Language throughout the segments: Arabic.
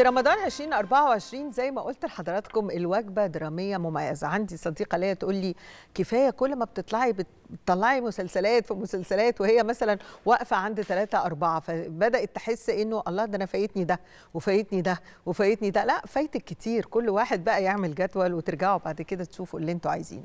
في رمضان 2024 زي ما قلت لحضراتكم الوجبه دراميه مميزه عندي صديقه ليا تقول لي كفايه كل ما بتطلعي بتطلعي مسلسلات في مسلسلات وهي مثلا واقفه عند ثلاثة أربعة فبدات تحس انه الله ده انا فايتني ده وفايتني ده وفايتني ده لا فايتك كتير كل واحد بقى يعمل جدول وترجعوا بعد كده تشوفوا اللي انتوا عايزينه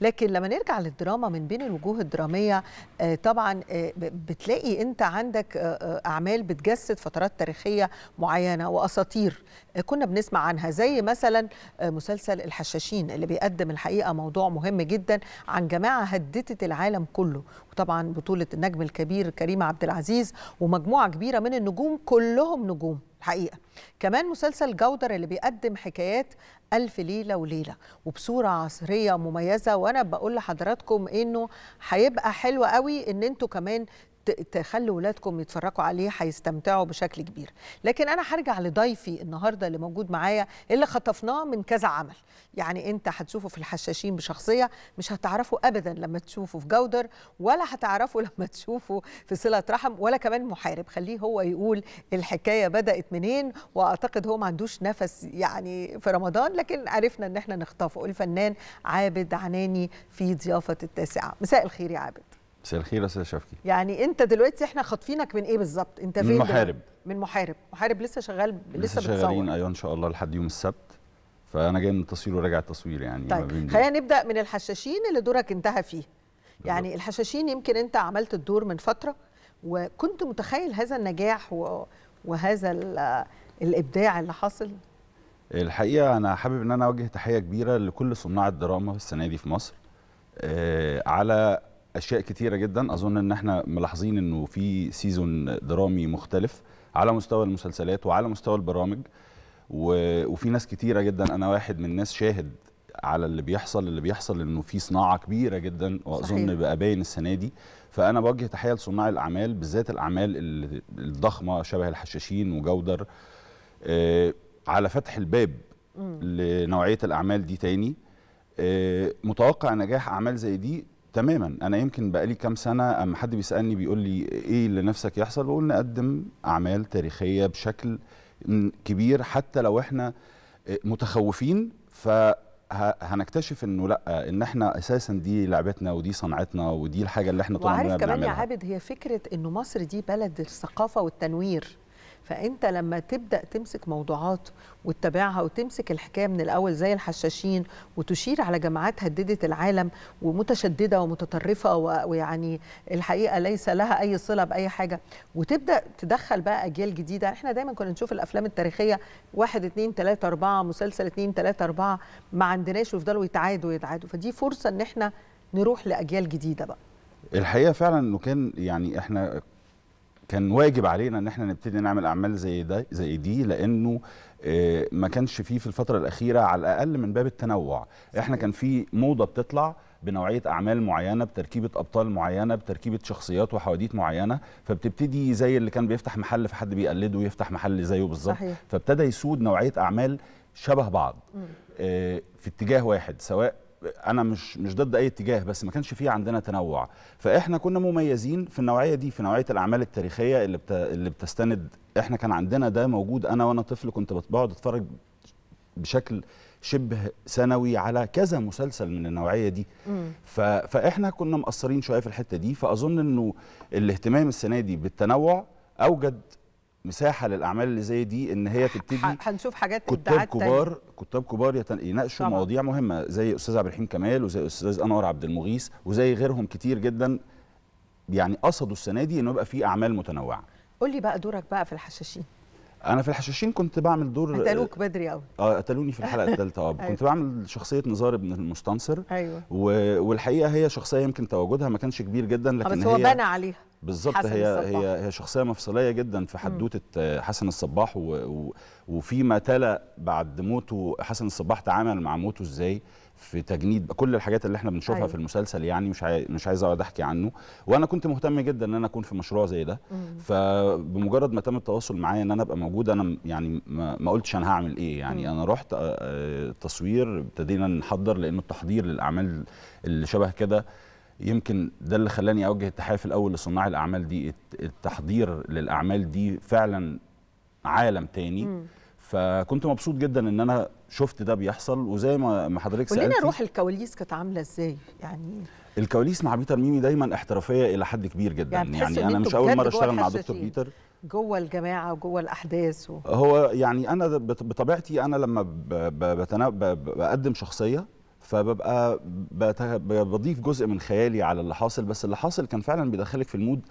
لكن لما نرجع للدراما من بين الوجوه الدراميه آه، طبعا آه، بتلاقي انت عندك آه، اعمال بتجسد فترات تاريخيه معينه واساطير كتير آه، كنا بنسمع عنها زي مثلا آه، مسلسل الحشاشين اللي بيقدم الحقيقه موضوع مهم جدا عن جماعه هددت العالم كله وطبعا بطوله النجم الكبير كريم عبد العزيز ومجموعه كبيره من النجوم كلهم نجوم الحقيقه كمان مسلسل جودر اللي بيقدم حكايات ألف ليلة وليلة وبصورة عصرية مميزة وأنا بقول لحضراتكم إنه هيبقى حلو قوي إن أنتوا كمان تخلي ولادكم يتفرجوا عليه هيستمتعوا بشكل كبير لكن انا هرجع لضيفي النهارده اللي موجود معايا اللي خطفناه من كذا عمل يعني انت هتشوفه في الحشاشين بشخصيه مش هتعرفه ابدا لما تشوفه في جودر ولا هتعرفه لما تشوفه في صله رحم ولا كمان محارب خليه هو يقول الحكايه بدات منين واعتقد هو ما عندوش نفس يعني في رمضان لكن عرفنا ان احنا نخطفه الفنان عابد عناني في ضيافه التاسعه مساء الخير يا عابد مساء الخير يا استاذ شفقي يعني انت دلوقتي احنا خاطفينك من ايه بالظبط انت فين من محارب من محارب محارب لسه شغال لسه, لسه شغالين ايوه ان شاء الله لحد يوم السبت فانا جاي من التصوير وراجع التصوير يعني طيب خلينا نبدا من الحشاشين اللي دورك انتهى فيه بالضبط. يعني الحشاشين يمكن انت عملت الدور من فتره وكنت متخيل هذا النجاح وهذا الابداع اللي حاصل الحقيقه انا حابب ان انا اوجه تحيه كبيره لكل صناع الدراما السنه دي في مصر آه، على اشياء كتيره جدا اظن ان احنا ملاحظين انه في سيزون درامي مختلف على مستوى المسلسلات وعلى مستوى البرامج وفي ناس كتيره جدا انا واحد من الناس شاهد على اللي بيحصل اللي بيحصل انه في صناعه كبيره جدا واظن بقى باين السنه دي فانا بوجه تحيه لصناع الاعمال بالذات الاعمال الضخمه شبه الحشاشين وجودر آه على فتح الباب لنوعيه الاعمال دي تاني آه متوقع نجاح اعمال زي دي تماما انا يمكن بقالي كام سنه اما حد بيسالني بيقول لي ايه اللي نفسك يحصل بقول نقدم اعمال تاريخيه بشكل كبير حتى لو احنا متخوفين فهنكتشف انه لا ان احنا اساسا دي لعبتنا ودي صنعتنا ودي الحاجه اللي احنا طول عمرنا بنعملها وعارف كمان يا عابد هي فكره انه مصر دي بلد الثقافه والتنوير فانت لما تبدا تمسك موضوعات وتتابعها وتمسك الحكايه من الاول زي الحشاشين وتشير على جماعات هددت العالم ومتشدده ومتطرفه ويعني الحقيقه ليس لها اي صله باي حاجه وتبدا تدخل بقى اجيال جديده احنا دايما كنا نشوف الافلام التاريخيه واحد اتنين تلاته اربعه مسلسل اتنين تلاته اربعه ما عندناش ويفضلوا يتعادوا يتعادوا فدي فرصه ان احنا نروح لاجيال جديده بقى الحقيقه فعلا انه كان يعني احنا كان واجب علينا ان احنا نبتدي نعمل اعمال زي ده زي دي لانه آه، ما كانش فيه في الفتره الاخيره على الاقل من باب التنوع احنا كان في موضه بتطلع بنوعيه اعمال معينه بتركيبه ابطال معينه بتركيبه شخصيات وحواديت معينه فبتبتدي زي اللي كان بيفتح محل فحد بيقلده ويفتح محل زيه بالظبط فابتدى يسود نوعيه اعمال شبه بعض آه، في اتجاه واحد سواء انا مش مش ضد اي اتجاه بس ما كانش فيه عندنا تنوع فاحنا كنا مميزين في النوعيه دي في نوعيه الاعمال التاريخيه اللي بت... اللي بتستند احنا كان عندنا ده موجود انا وانا طفل كنت بقعد اتفرج بشكل شبه سنوي على كذا مسلسل من النوعيه دي ف... فاحنا كنا مقصرين شويه في الحته دي فاظن انه الاهتمام السنه دي بالتنوع اوجد مساحه للاعمال اللي زي دي ان هي تبتدي هنشوف حاجات كتاب كبار كتاب كبار يناقشوا مواضيع مهمه زي استاذ عبد الرحيم كمال وزي استاذ انور عبد المغيث وزي غيرهم كتير جدا يعني قصدوا السنه دي انه يبقى في اعمال متنوعه قول لي بقى دورك بقى في الحشاشين انا في الحشاشين كنت بعمل دور قتلوك بدري قوي اه قتلوني في الحلقه الثالثه اه أيوة. كنت بعمل شخصيه نزار بن المستنصر ايوه و... والحقيقه هي شخصيه يمكن تواجدها ما كانش كبير جدا لكن آه، بس هو هي... بنى عليها بالظبط هي الصباح. هي هي شخصيه مفصليه جدا في حدوته حسن الصباح و و وفيما تلا بعد موته حسن الصباح تعامل مع موته ازاي في تجنيد كل الحاجات اللي احنا بنشوفها أيوة. في المسلسل يعني مش عاي... مش عايز اقعد احكي عنه وانا كنت مهتم جدا ان انا اكون في مشروع زي ده مم. فبمجرد ما تم التواصل معايا ان انا ابقى موجود انا يعني ما, ما قلتش انا هعمل ايه يعني مم. انا رحت آه، آه، تصوير ابتدينا نحضر لانه التحضير للاعمال اللي شبه كده يمكن ده اللي خلاني اوجه التحيه في الاول لصناع الاعمال دي التحضير للاعمال دي فعلا عالم تاني مم. فكنت مبسوط جدا ان انا شفت ده بيحصل وزي ما حضرتك سالتي ولينا روح الكواليس كانت عامله ازاي يعني الكواليس مع بيتر ميمي دايما احترافيه الى حد كبير جدا يعني, يعني انا مش اول مره اشتغل مع دكتور بيتر جوه الجماعه وجوه الاحداث و... هو يعني انا بطبيعتي انا لما بقدم شخصيه فببقى بضيف جزء من خيالي على اللي حاصل بس اللي حاصل كان فعلا بيدخلك في المود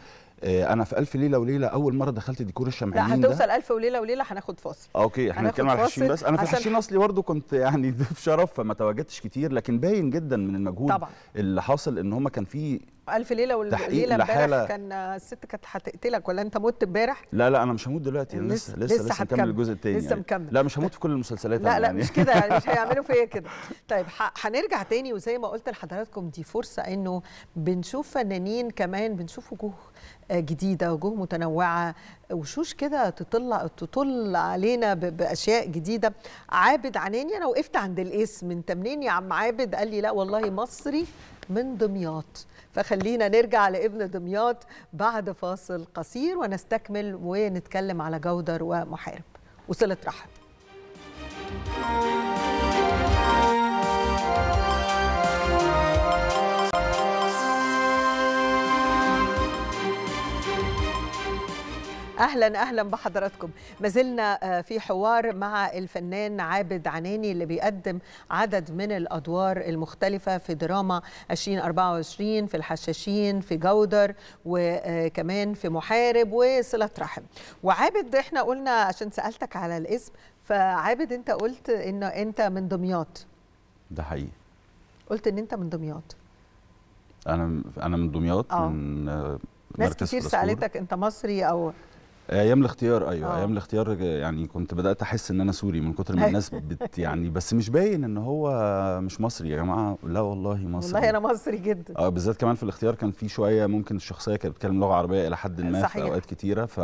آه، انا في الف ليله وليله اول مره دخلت ديكور الشمعانين لا هتوصل الف وليله وليله هناخد فاصل اوكي احنا بنتكلم على الحشيم بس انا في الحشيم اصلي برضه كنت يعني ضيف شرف فما تواجدتش كتير لكن باين جدا من المجهود طبعا. اللي حاصل ان هم كان في ألف ليلة وليله امبارح كان الست كانت هتقتلك ولا أنت مت امبارح؟ لا لا أنا مش هموت دلوقتي أنا لسه لسه لسه هكمل الجزء الثاني لسه يعني. مكمل يعني. لا مش هموت في كل المسلسلات لا لا يعني. مش كده يعني مش هيعملوا فيا كده طيب هنرجع تاني وزي ما قلت لحضراتكم دي فرصة إنه بنشوف فنانين كمان بنشوف وجوه آه، جديده وجوه متنوعه وشوش كده تطل تطل علينا باشياء جديده عابد عناني انا وقفت عند الاسم انت منين يا عم عابد قال لي لا والله مصري من دمياط فخلينا نرجع لابن دمياط بعد فاصل قصير ونستكمل ونتكلم على جودر ومحارب وصلت رحم اهلا اهلا بحضراتكم ما زلنا آه، في حوار مع الفنان عابد عناني اللي بيقدم عدد من الادوار المختلفه في دراما 2024 في الحشاشين في جودر وكمان آه، في محارب وصله رحم وعابد احنا قلنا عشان سالتك على الاسم فعابد انت قلت ان انت من دمياط ده حقيقي قلت ان انت من دمياط انا انا من دمياط آه. من ناس كتير سالتك انت مصري او ايام الاختيار ايوه أوه. ايام الاختيار يعني كنت بدات احس ان انا سوري من كتر ما الناس بت يعني بس مش باين ان هو مش مصري يا جماعه لا والله مصري والله انا مصري جدا اه بالذات كمان في الاختيار كان في شويه ممكن الشخصيه كانت بتتكلم لغه عربيه الى حد ما صحيح. في اوقات كتيره ف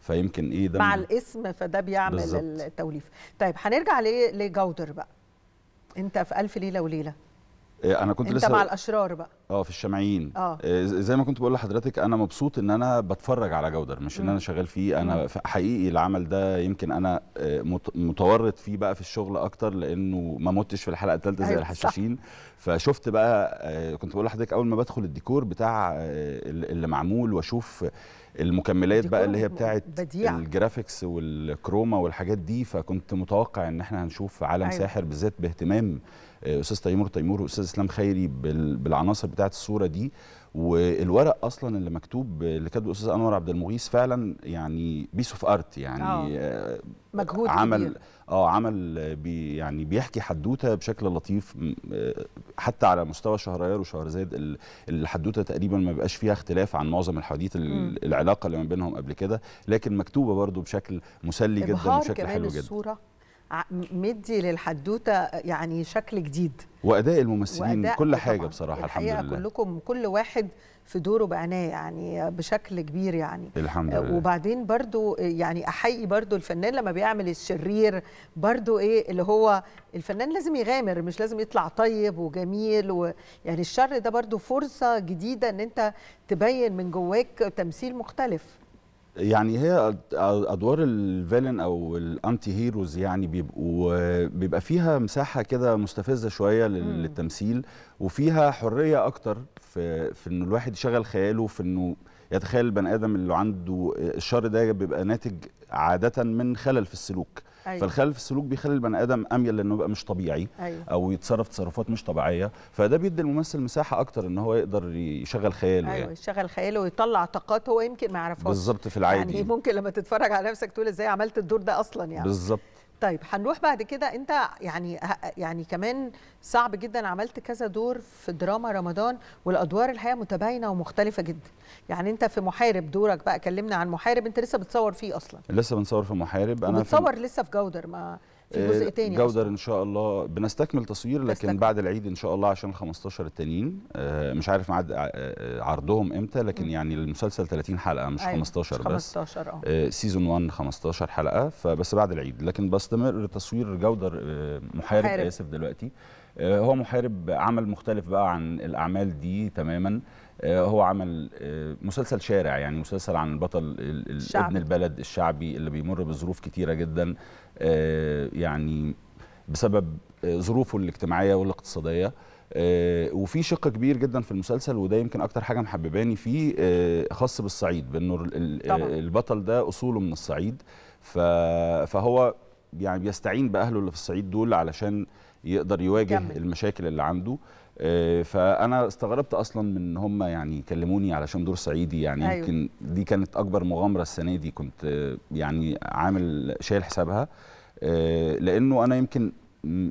فيمكن ايه ده مع الاسم فده بيعمل بالزبط. التوليف طيب هنرجع لجودر بقى انت في الف ليله وليله إيه، انا كنت انت لسه انت مع الاشرار بقى اه في الشمعيين آه. آه، زي ما كنت بقول لحضرتك انا مبسوط ان انا بتفرج على جودر مش ان انا شغال فيه انا حقيقي العمل ده يمكن انا آه، متورط فيه بقى في الشغل اكتر لانه ما متش في الحلقه الثالثه زي أيوة، الحشاشين فشفت بقى آه، كنت بقول لحضرتك اول ما بدخل الديكور بتاع اللي معمول واشوف المكملات بقى اللي هي بتاعه الجرافيكس والكروما والحاجات دي فكنت متوقع ان احنا هنشوف عالم أيوة. ساحر بالذات باهتمام استاذ تيمور تيمور واستاذ اسلام خيري بالعناصر بتاعت الصوره دي والورق اصلا اللي مكتوب اللي كاتبه الاستاذ انور عبد المغيث فعلا يعني بيس اوف ارت يعني آه. آه مجهود عمل كبير. اه عمل بي يعني بيحكي حدوته بشكل لطيف آه، حتى على مستوى شهريار وشهرزاد الحدوته تقريبا ما بيبقاش فيها اختلاف عن معظم الحواديت العلاقه اللي ما بينهم قبل كده لكن مكتوبه برضو بشكل مسلي جدا وبشكل حلو جدا الصورة مدي للحدوته يعني شكل جديد واداء الممثلين وأداء كل حاجه طبعاً. بصراحه الحمد لله كلكم كل واحد في دوره بعنايه يعني بشكل كبير يعني الحمد آه، لله وبعدين برضو آه، يعني احيي برضو الفنان لما بيعمل الشرير برضو ايه اللي هو الفنان لازم يغامر مش لازم يطلع طيب وجميل ويعني الشر ده برضو فرصه جديده ان انت تبين من جواك تمثيل مختلف يعني هي ادوار الفيلن او الانتي هيروز يعني بيبقوا بيبقى فيها مساحه كده مستفزه شويه للتمثيل وفيها حريه اكتر في في ان الواحد يشغل خياله في انه يتخيل البني ادم اللي عنده الشر ده بيبقى ناتج عاده من خلل في السلوك أيوة. فالخلل السلوك بيخلي البني ادم اميل لانه يبقى مش طبيعي أيوة. او يتصرف تصرفات مش طبيعيه فده بيدي الممثل مساحه اكتر ان هو يقدر يشغل خياله يعني. ايوه يعني. يشغل خياله ويطلع طاقات هو يمكن ما يعرفهاش بالظبط في العادي يعني ممكن لما تتفرج على نفسك تقول ازاي عملت الدور ده اصلا يعني بالظبط طيب هنروح بعد كده انت يعني يعني كمان صعب جدا عملت كذا دور في دراما رمضان والادوار الحقيقه متباينه ومختلفه جدا يعني انت في محارب دورك بقى كلمنا عن محارب انت لسه بتصور فيه اصلا لسه بنصور في محارب انا بتصور في... لسه في جودر ما في جزء آه، تاني جودر ان شاء الله بنستكمل تصوير لكن بستكمل. بعد العيد ان شاء الله عشان 15 التانيين آه، مش عارف ميعاد آه، عرضهم امتى لكن يعني المسلسل 30 حلقه مش 15 أيوة، بس 15 اه سيزون 1 15 حلقه فبس بعد العيد لكن بستمر تصوير جودر محارب, محارب. اسف دلوقتي آه، هو محارب عمل مختلف بقى عن الأعمال دي تماما آه، هو عمل آه، مسلسل شارع يعني مسلسل عن البطل الشعب. ابن البلد الشعبي اللي بيمر بظروف كتيرة جدا يعني بسبب ظروفه الاجتماعية والاقتصادية وفي شق كبير جدا في المسلسل وده يمكن اكتر حاجه محبباني فيه خاص بالصعيد بانه البطل ده اصوله من الصعيد فهو يعني بيستعين باهله اللي في الصعيد دول علشان يقدر يواجه جميل. المشاكل اللي عنده آه، فانا استغربت اصلا من ان هم يعني كلموني علشان دور صعيدي يعني أيوه. يمكن دي كانت اكبر مغامره السنه دي كنت آه، يعني عامل شايل حسابها آه، لانه انا يمكن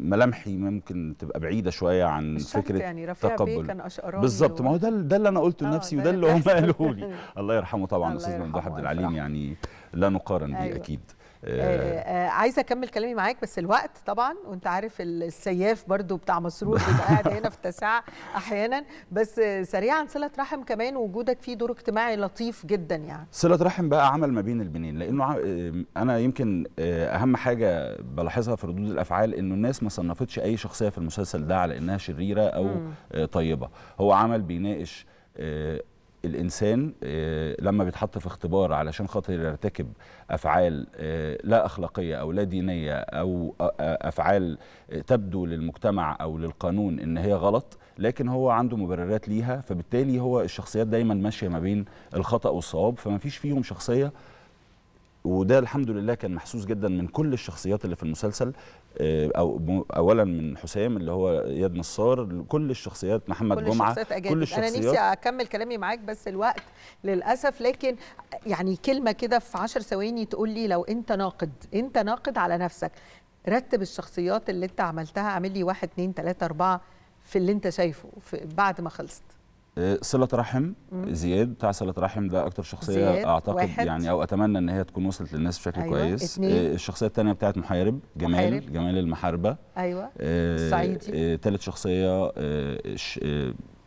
ملامحي ممكن تبقى بعيده شويه عن فكره يعني رفيع تقبل بيه كان بالظبط ما هو ده ده اللي انا قلته لنفسي وده اللي هم قالوه لي الله يرحمه طبعا استاذ ممدوح عبد العليم يعني لا نقارن أيوة. بيه اكيد آه،, آه،, آه عايزه اكمل كلامي معاك بس الوقت طبعا وانت عارف السياف برضو بتاع مسرور بيبقى قاعد هنا في التاسعه احيانا بس سريعا صله رحم كمان وجودك فيه دور اجتماعي لطيف جدا يعني صله رحم بقى عمل ما بين البنين لانه آه، انا يمكن اهم حاجه بلاحظها في ردود الافعال انه الناس ما صنفتش اي شخصيه في المسلسل ده على انها شريره او م. طيبه هو عمل بيناقش الانسان آه، لما بيتحط في اختبار علشان خاطر يرتكب افعال آه، لا اخلاقيه او لا دينيه او آه، افعال تبدو للمجتمع او للقانون ان هي غلط لكن هو عنده مبررات ليها فبالتالي هو الشخصيات دايما ماشيه ما بين الخطا والصواب فما فيش فيهم شخصيه وده الحمد لله كان محسوس جدا من كل الشخصيات اللي في المسلسل آه، او اولا من حسام اللي هو اياد نصار كل الشخصيات محمد كل جمعه الشخصيات كل الشخصيات انا نفسي اكمل كلامي معاك بس الوقت للاسف لكن يعني كلمه كده في 10 ثواني تقول لي لو انت ناقد انت ناقد على نفسك رتب الشخصيات اللي انت عملتها اعمل لي 1 2 3 4 في اللي انت شايفه في بعد ما خلصت آه، صله رحم زياد بتاع صله رحم ده اكتر شخصيه اعتقد واحد. يعني او اتمنى ان هي تكون وصلت للناس بشكل أيوة. كويس اتنين. آه، الشخصيه الثانيه بتاعت محارب جمال محارب. جمال المحاربه ايوه آه، الصعيدي ثالث شخصيه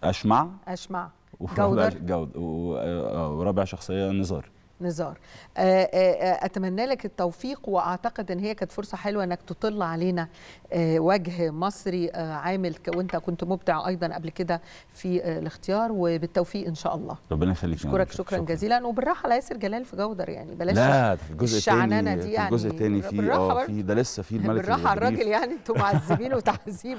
اشمع اشمع جودر جود ورابع شخصيه نزار نزار آه، آه، آه، اتمنى لك التوفيق واعتقد ان هي كانت فرصه حلوه انك تطل علينا وجه مصري عامل وانت كنت مبدع ايضا قبل كده في الاختيار وبالتوفيق ان شاء الله ربنا يخليك اشكرك شكرا, شكرا جزيلا وبالراحه ياسر جلال في جودر يعني بلاش لا في الجزء الشعنانه دي يعني الجزء الثاني في اه في ده لسه في الملك بالراحه على الراجل يعني انتوا معذبينه وتعذيب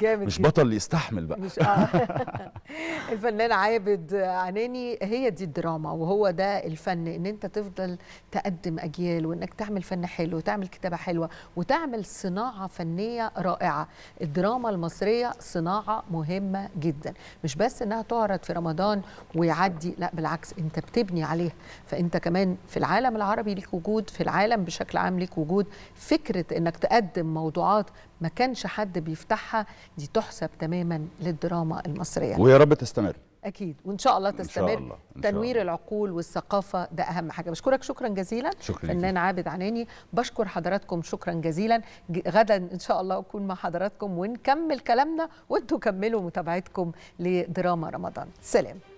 جامد مش بطل يستحمل بقى مش آه. الفنان عابد عناني هي دي الدراما وهو ده الفن ان ان انت تفضل تقدم اجيال وانك تعمل فن حلو وتعمل كتابه حلوه وتعمل صناعه فنيه رائعه الدراما المصريه صناعه مهمه جدا مش بس انها تعرض في رمضان ويعدي لا بالعكس انت بتبني عليها فانت كمان في العالم العربي ليك وجود في العالم بشكل عام ليك وجود فكره انك تقدم موضوعات ما كانش حد بيفتحها دي تحسب تماما للدراما المصريه ويا رب تستمر اكيد وان شاء الله تستمر إن شاء الله. إن شاء تنوير الله. العقول والثقافه ده اهم حاجه بشكرك شكرا جزيلا شكرا فنان عابد عناني بشكر حضراتكم شكرا جزيلا غدا ان شاء الله اكون مع حضراتكم ونكمل كلامنا وانتم كملوا متابعتكم لدراما رمضان سلام